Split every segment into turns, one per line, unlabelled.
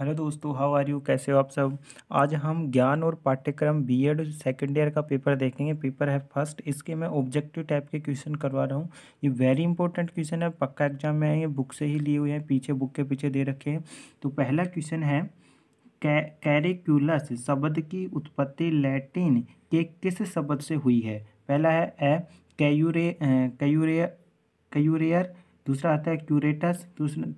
hello दोस्तों how are you कैसे हो आप सब आज हम ज्ञान और पाठ्यक्रम बीएड सेकेंड ईयर का पेपर देखेंगे पेपर है फर्स्ट इसके मैं ऑब्जेक्टिव टाइप के क्वेश्चन करवा रहा हूँ ये वेरी इंपॉर्टेंट क्वेश्चन है पक्का एग्जाम में आएंगे बुक से ही लिए हुए हैं पीछे बुक के पीछे दे रखे हैं तो पहला क्वेश्चन है कैरिक्यूलस शब्द की उत्पत्ति लैटिन के किस शब्द से हुई है पहला है ए कैयूरे कैयूरे कैयूरेयर दूसरा आता है क्यूरेटस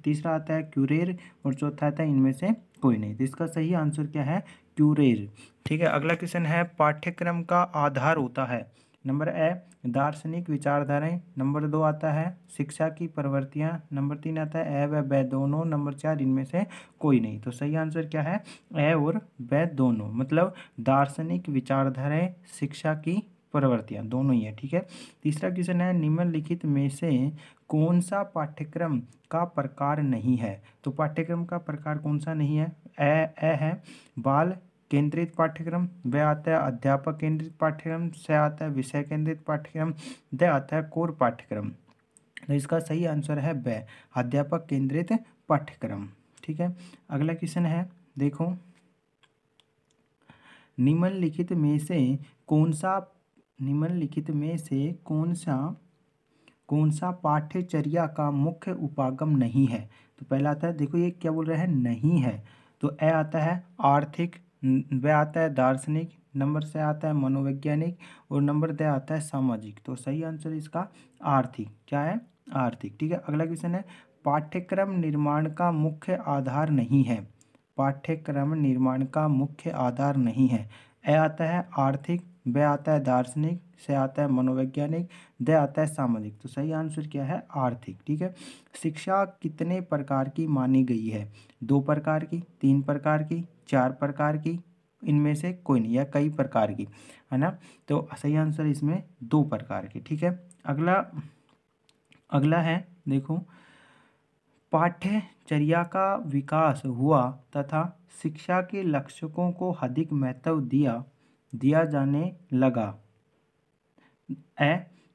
तीसरा आता है क्यूरेर और चौथा आता है इनमें से कोई नहीं तो इसका सही आंसर क्या है क्यूरेर ठीक है अगला क्वेश्चन है पाठ्यक्रम का आधार होता है नंबर ए दार्शनिक विचारधाराएं नंबर दो आता है शिक्षा की प्रवृत्तियां नंबर तीन आता है ए व बै दोनों नंबर चार इनमें से कोई नहीं तो सही आंसर क्या है ए और बै दोनों मतलब दार्शनिक विचारधाराएं शिक्षा की प्रवृत्तियाँ दोनों ही है ठीक है तीसरा क्वेश्चन है निम्नलिखित में से कौन सा पाठ्यक्रम का प्रकार नहीं है तो पाठ्यक्रम का प्रकार कौन सा नहीं है ए, ए है बाल केंद्रित पाठ्यक्रम व आता है अध्यापक केंद्रित पाठ्यक्रम से आता है विषय केंद्रित पाठ्यक्रम द आता है कोर पाठ्यक्रम तो इसका सही आंसर है ब अध्यापक केंद्रित पाठ्यक्रम ठीक है अगला क्वेश्चन है देखो निम्नलिखित में से कौन सा निम्नलिखित में से कौन सा कौन सा पाठ्यचर्या का मुख्य उपागम नहीं है तो पहला आता है देखो ये क्या बोल रहा है नहीं है तो ए आता है आर्थिक वे आता है दार्शनिक नंबर से आता है मनोवैज्ञानिक और नंबर दे आता है सामाजिक तो सही आंसर इसका आर्थिक क्या है आर्थिक ठीक है अगला क्वेश्चन है पाठ्यक्रम निर्माण का मुख्य आधार नहीं है पाठ्यक्रम निर्माण का मुख्य आधार नहीं है ए आता है आर्थिक ब आता है दार्शनिक से आता है मनोवैज्ञानिक द आता है सामाजिक तो सही आंसर क्या है आर्थिक ठीक है शिक्षा कितने प्रकार की मानी गई है दो प्रकार की तीन प्रकार की चार प्रकार की इनमें से कोई नहीं या कई प्रकार की है ना तो सही आंसर इसमें दो प्रकार की ठीक है अगला अगला है देखो पाठ्यचर्या का विकास हुआ तथा शिक्षा के लक्षकों को अधिक महत्व दिया दिया जाने लगा ए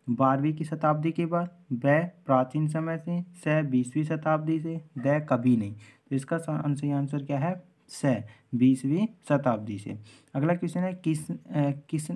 बारहवीं की शताब्दी के बाद ब प्राचीन समय से स बीसवीं शताब्दी से द कभी नहीं तो इसका सही आंसर क्या है स बीसवीं शताब्दी से अगला क्वेश्चन है किस किस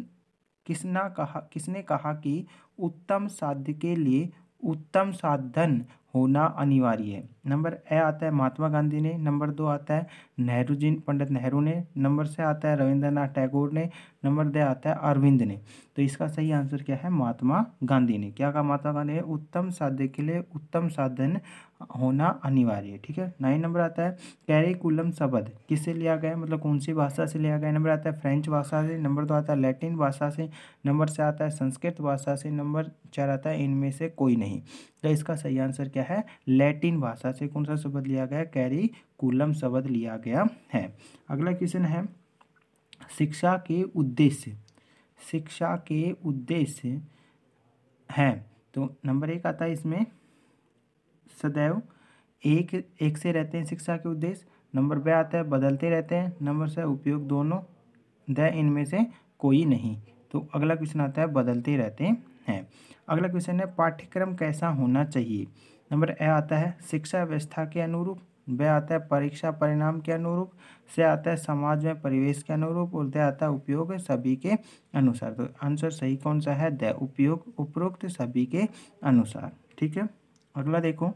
किसना कहा किसने कहा कि उत्तम साध्य के लिए उत्तम साधन होना अनिवार्य है नंबर ए आता है महात्मा गांधी ने नंबर दो आता है नेहरू जी पंडित नेहरू ने नंबर से आता है रविंद्रनाथ टैगोर ने नंबर दे आता है अरविंद ने तो इसका सही आंसर क्या है महात्मा गांधी ने क्या कहा महात्मा गांधी ने उत्तम साध्य के लिए उत्तम साधन होना अनिवार्य है ठीक है नाइन नंबर आता है कैरिकुलम शब्द किससे लिया गया है मतलब कौन सी भाषा से लिया गया नंबर आता है फ्रेंच भाषा से नंबर दो आता है लैटिन भाषा से नंबर से आता है संस्कृत भाषा से नंबर चार आता है इनमें से कोई नहीं तो इसका सही आंसर क्या है लैटिन भाषा से कौन सा शब्द लिया गया है कैरिकुलम शब्द लिया गया है अगला क्वेश्चन है शिक्षा के उद्देश्य शिक्षा के उद्देश्य हैं तो नंबर एक आता है इसमें सदैव एक एक से रहते हैं शिक्षा के उद्देश्य नंबर बे आता है बदलते रहते हैं नंबर से उपयोग दोनों द इनमें से कोई नहीं तो अगला क्वेश्चन आता है बदलते रहते हैं अगला क्वेश्चन है पाठ्यक्रम कैसा होना चाहिए नंबर ए आता है शिक्षा व्यवस्था के अनुरूप वे आता है परीक्षा परिणाम के अनुरूप से आता है समाज में परिवेश के अनुरूप और दे आता है उपयोग सभी के अनुसार तो आंसर सही कौन सा है द उपयोग उपरोक्त सभी के अनुसार ठीक है अगला देखो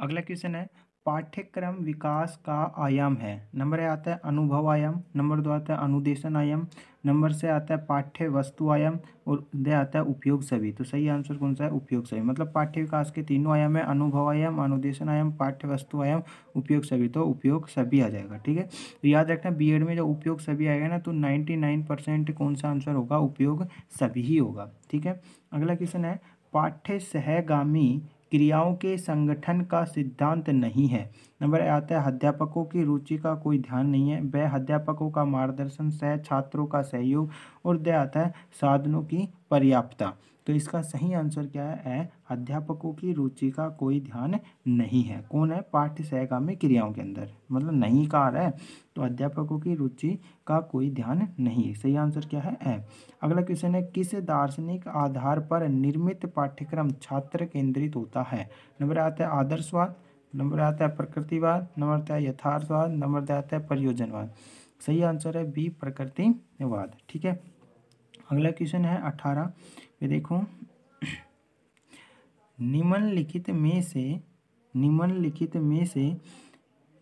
अगला क्वेश्चन है पाठ्यक्रम विकास का आयाम है नंबर ए आता है अनुभव आयाम नंबर दो आता है अनुदेशन आयाम नंबर से आता है पाठ्य वस्तु आयाम और दे आता है उपयोग सभी तो सही आंसर कौन सा है उपयोग सभी मतलब पाठ्य विकास के तीनों आयाम है अनुभव आयाम अनुदेशन आयाम पाठ्य वस्तु आयाम उपयोग सभी तो उपयोग सभी आ जाएगा ठीक है तो याद रखना एड में जो उपयोग सभी आएगा ना तो नाइन्टी नाइन परसेंट कौन सा आंसर होगा उपयोग सभी ही होगा ठीक है अगला क्वेश्चन है पाठ्य सहगामी क्रियाओं के संगठन का सिद्धांत नहीं है नंबर आता है अध्यापकों की रुचि का कोई ध्यान नहीं है वह अध्यापकों का मार्गदर्शन सह छात्रों का सहयोग और दे आता है साधनों की पर्याप्तता तो इसका सही आंसर क्या है अध्यापकों की रुचि का कोई ध्यान नहीं है कौन है पाठ्य सहगामी क्रियाओं के अंदर मतलब नहीं कार है तो अध्यापकों की रुचि का कोई ध्यान नहीं है सही आंसर क्या है ए अगला क्वेश्चन है किस दार्शनिक आधार पर निर्मित पाठ्यक्रम छात्र केंद्रित होता है नंबर आता है आदर्शवाद नंबर आता है प्रकृतिवाद नंबर आता है यथार्थवाद नंबर आता है परियोजनवाद सही आंसर है बी प्रकृतिवाद ठीक है अगला क्वेश्चन है अठारह ये देखो निम्नलिखित में से निम्नलिखित में से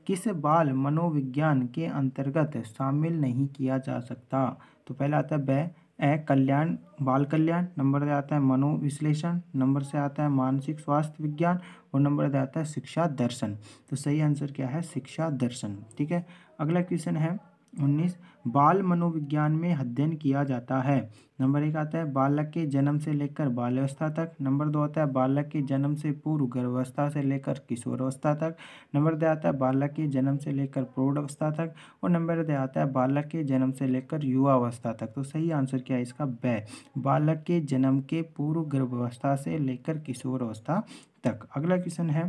किस बाल मनोविज्ञान के अंतर्गत शामिल नहीं किया जा सकता तो पहला आता है ए कल्याण बाल कल्याण नंबर दे आता है मनोविश्लेषण नंबर से आता है मानसिक स्वास्थ्य विज्ञान और नंबर दे आता है शिक्षा दर्शन तो सही आंसर क्या है शिक्षा दर्शन ठीक है अगला क्वेश्चन है उन्नीस बाल मनोविज्ञान में अध्ययन किया जाता है नंबर एक आता है बालक के जन्म से लेकर बाल्यवस्था तक नंबर दो आता है बालक के जन्म से पूर्व गर्भावस्था से लेकर किशोरावस्था तक नंबर दे आता है बालक के जन्म से लेकर प्रौढ़वस्था तक और नंबर दे आता है बालक के जन्म से लेकर युवावस्था तक तो सही आंसर क्या है इसका बै बालक के जन्म के पूर्व गर्भावस्था से लेकर किशोरावस्था तक अगला क्वेश्चन है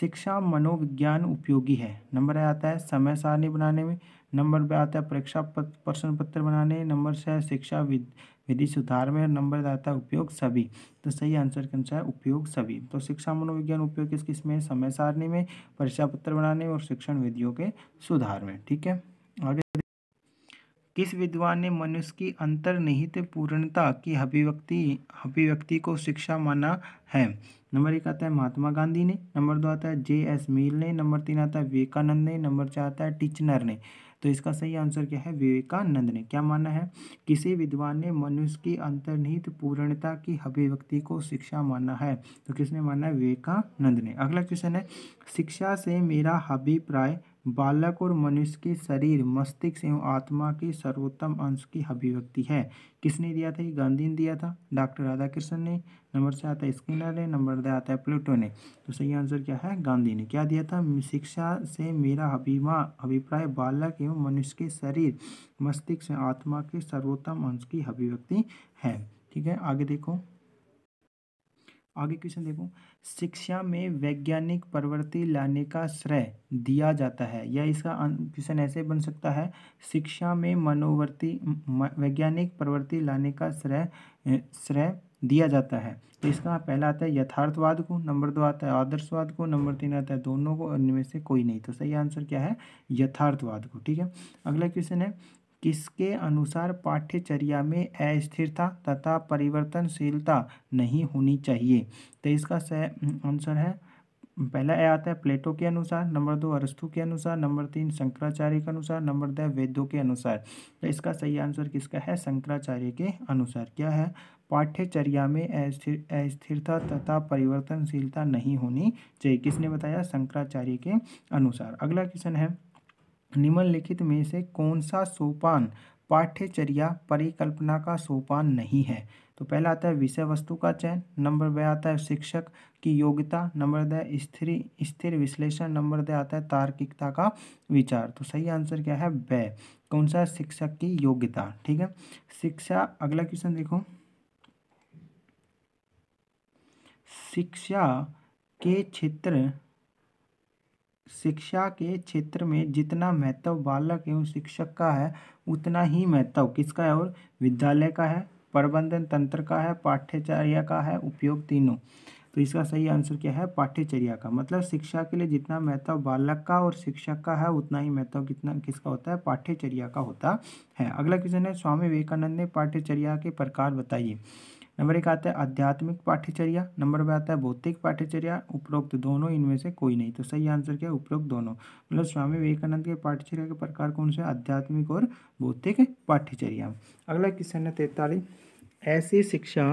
शिक्षा मनोविज्ञान उपयोगी है नंबर आता है समय सारणी बनाने में नंबर पे आता है परीक्षा प्रश्न पत्र बनाने नंबर से शिक्षा विधि सुधार में नंबर आता है उपयोग सभी तो सही आंसर कौन सा है उपयोग सभी तो शिक्षा मनोविज्ञान उपयोग किस किस में समय सारणी में परीक्षा पत्र बनाने और शिक्षण विधियों के सुधार में ठीक है आगे किस विद्वान ने मनुष्य की अंतर्निहित पूर्णता की अभिव्यक्ति अभिव्यक्ति को शिक्षा माना है नंबर एक आता है महात्मा गांधी ने नंबर दो आता है जे एस मील ने नंबर तीन आता है विवेकानंद ने नंबर चार आता है टिचनर ने तो इसका सही आंसर क्या है विवेकानंद ने क्या माना है किसी विद्वान ने मनुष्य की अंतर्निहित पूर्णता की अभिव्यक्ति को शिक्षा माना है तो किसने माना है विवेकानंद ने अगला क्वेश्चन है शिक्षा से मेरा अभिप्राय बालक और मनुष्य के शरीर मस्तिष्क एवं आत्मा के सर्वोत्तम अंश की अभिव्यक्ति है किसने दिया था ये गांधी ने दिया था डॉक्टर राधाकृष्णन ने नंबर से आता है स्किनर ने नंबर दे आता है प्लूटो ने तो सही आंसर क्या है गांधी ने क्या दिया था शिक्षा से मेरा अभिमा अभिप्राय बालक एवं मनुष्य के शरीर मस्तिष्क आत्मा के सर्वोत्तम अंश की अभिव्यक्ति है ठीक है आगे देखो आगे क्वेश्चन देखो शिक्षा में वैज्ञानिक प्रवृत्ति लाने का श्रेय दिया जाता है या इसका क्वेश्चन ऐसे बन सकता है शिक्षा में मनोवृत्ति वैज्ञानिक प्रवृत्ति लाने का श्रेय श्रेय दिया जाता है तो इसका पहला आता है यथार्थवाद को नंबर दो आता है आदर्शवाद को नंबर तीन आता है दोनों को इनमें से कोई नहीं तो सही आंसर क्या है यथार्थवाद को ठीक है अगला क्वेश्चन है किसके अनुसार पाठ्यचर्या में अस्थिरता तथा परिवर्तनशीलता नहीं होनी चाहिए तो इसका सह आंसर है पहला ए आता है प्लेटो के अनुसार नंबर दो अरस्तु के अनुसार नंबर तीन शंकराचार्य के अनुसार नंबर दह वेदों के अनुसार तो इसका सही आंसर किसका है शंकराचार्य के अनुसार क्या है पाठ्यचर्या में अस्थिरता अस्थिरता तथा परिवर्तनशीलता नहीं होनी चाहिए किसने बताया शंकराचार्य के अनुसार अगला क्वेश्चन है निम्नलिखित में से कौन सा सोपान पाठ्यचर्या परिकल्पना का सोपान नहीं है तो पहला आता है विषय वस्तु का चयन नंबर वह आता है शिक्षक की योग्यता नंबर द स्थिर स्थिर विश्लेषण नंबर द आता है तार्किकता का विचार तो सही आंसर क्या है वह कौन सा शिक्षक की योग्यता ठीक है शिक्षा अगला क्वेश्चन देखो शिक्षा के क्षेत्र शिक्षा के क्षेत्र में जितना महत्व बालक एवं शिक्षक का है उतना ही महत्व किसका है और विद्यालय का है प्रबंधन तंत्र का है पाठ्यचर्या का है उपयोग तीनों तो इसका सही आंसर क्या है पाठ्यचर्या का मतलब शिक्षा के लिए जितना महत्व बालक का और शिक्षक का है उतना ही महत्व कितना किसका होता है पाठ्यचर्या का होता है अगला क्वेश्चन है स्वामी विवेकानंद ने पाठ्यचर्या के प्रकार बताइए नंबर एक आता है आध्यात्मिक पाठ्यचर्या नंबर में आता है भौतिक पाठ्यचर्या उपरोक्त दोनों इनमें से कोई नहीं तो सही आंसर क्या है उपरोक्त दोनों मतलब स्वामी विवेकानंद के पाठ्यचर्या के प्रकार कौन से आध्यात्मिक और भौतिक पाठ्यचर्या अगला क्वेश्चन है तैतालीस ऐसी शिक्षा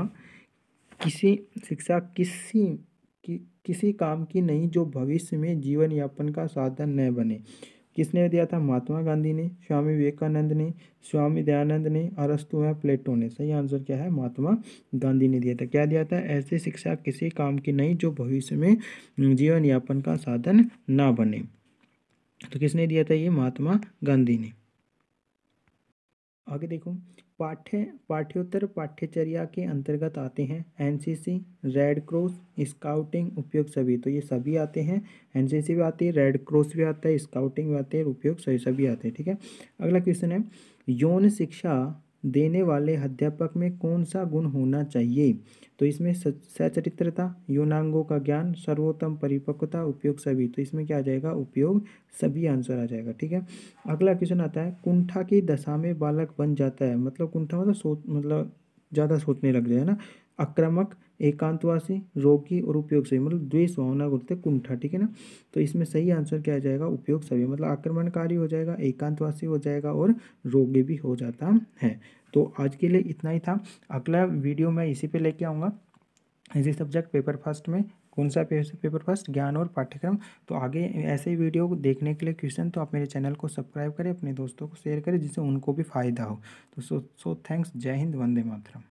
किसी शिक्षा किसी कि, किसी काम की नहीं जो भविष्य में जीवन यापन का साधन न बने किसने दिया था महात्मा गांधी ने स्वामी विवेकानंद ने स्वामी दयानंद ने अरस्तु या प्लेटो ने सही आंसर क्या है महात्मा गांधी ने दिया था क्या दिया था ऐसी शिक्षा किसी काम की नहीं जो भविष्य में जीवन यापन का साधन ना बने तो किसने दिया था ये महात्मा गांधी ने आगे देखो पाठ्य पाठ्योत्तर पाठ्यचर्या के अंतर्गत आते हैं एनसीसी रेड क्रॉस स्काउटिंग उपयोग सभी तो ये सभी आते हैं एनसीसी भी आती है रेड क्रॉस भी आता है स्काउटिंग भी आते हैं उपयोग सभी सभी आते हैं ठीक है अगला क्वेश्चन है यौन शिक्षा देने वाले अध्यापक में कौन सा गुण होना चाहिए तो इसमें सचरित्रता यौनांगों का ज्ञान सर्वोत्तम परिपक्वता उपयोग सभी तो इसमें क्या आ जाएगा उपयोग सभी आंसर आ जाएगा ठीक है अगला क्वेश्चन आता है कुंठा की दशा में बालक बन जाता है मतलब कुंठा मतलब सोच मतलब ज़्यादा सोचने लग जाए ना आक्रामक एकांतवासी रोगी और उपयोग सभी मतलब द्वेष भावना बोलते कुंठा ठीक है ना तो इसमें सही आंसर क्या आ जाएगा उपयोग सभी मतलब आक्रमणकारी हो जाएगा एकांतवासी हो जाएगा और रोगी भी हो जाता है तो आज के लिए इतना ही था अगला वीडियो मैं इसी पे लेके आऊँगा इसी सब्जेक्ट पेपर फर्स्ट में कौन सा पेपर फर्स्ट ज्ञान और पाठ्यक्रम तो आगे ऐसे वीडियो देखने के लिए क्वेश्चन तो आप मेरे चैनल को सब्सक्राइब करें अपने दोस्तों को शेयर करें जिससे उनको भी फायदा हो तो सो सो थैंक्स जय हिंद वंदे मातरम